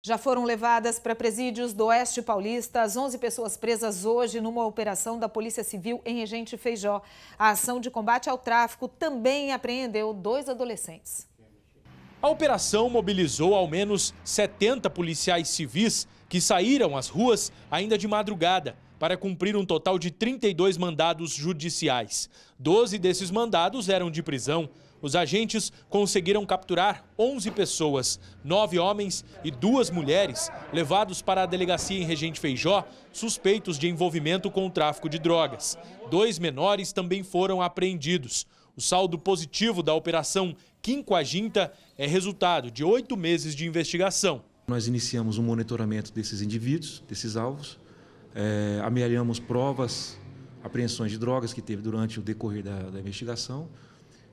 Já foram levadas para presídios do Oeste Paulista as 11 pessoas presas hoje numa operação da Polícia Civil em Regente Feijó. A ação de combate ao tráfico também apreendeu dois adolescentes. A operação mobilizou ao menos 70 policiais civis que saíram às ruas ainda de madrugada para cumprir um total de 32 mandados judiciais. Doze desses mandados eram de prisão. Os agentes conseguiram capturar 11 pessoas, nove homens e duas mulheres, levados para a delegacia em Regente Feijó, suspeitos de envolvimento com o tráfico de drogas. Dois menores também foram apreendidos. O saldo positivo da operação Quinquaginta é resultado de oito meses de investigação. Nós iniciamos um monitoramento desses indivíduos, desses alvos, é, amealhamos provas, apreensões de drogas que teve durante o decorrer da, da investigação.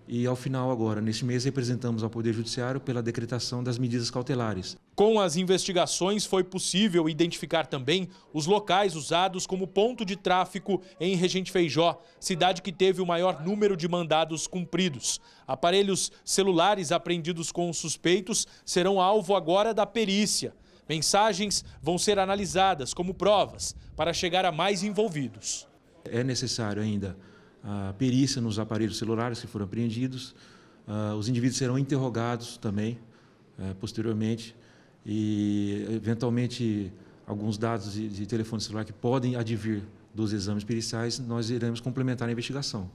E ao final, agora, neste mês, representamos ao Poder Judiciário pela decretação das medidas cautelares. Com as investigações, foi possível identificar também os locais usados como ponto de tráfico em Regente Feijó, cidade que teve o maior número de mandados cumpridos. Aparelhos celulares apreendidos com os suspeitos serão alvo agora da perícia. Mensagens vão ser analisadas como provas para chegar a mais envolvidos. É necessário ainda a perícia nos aparelhos celulares que foram apreendidos. Ah, os indivíduos serão interrogados também, eh, posteriormente, e eventualmente alguns dados de telefone celular que podem advir dos exames periciais, nós iremos complementar a investigação.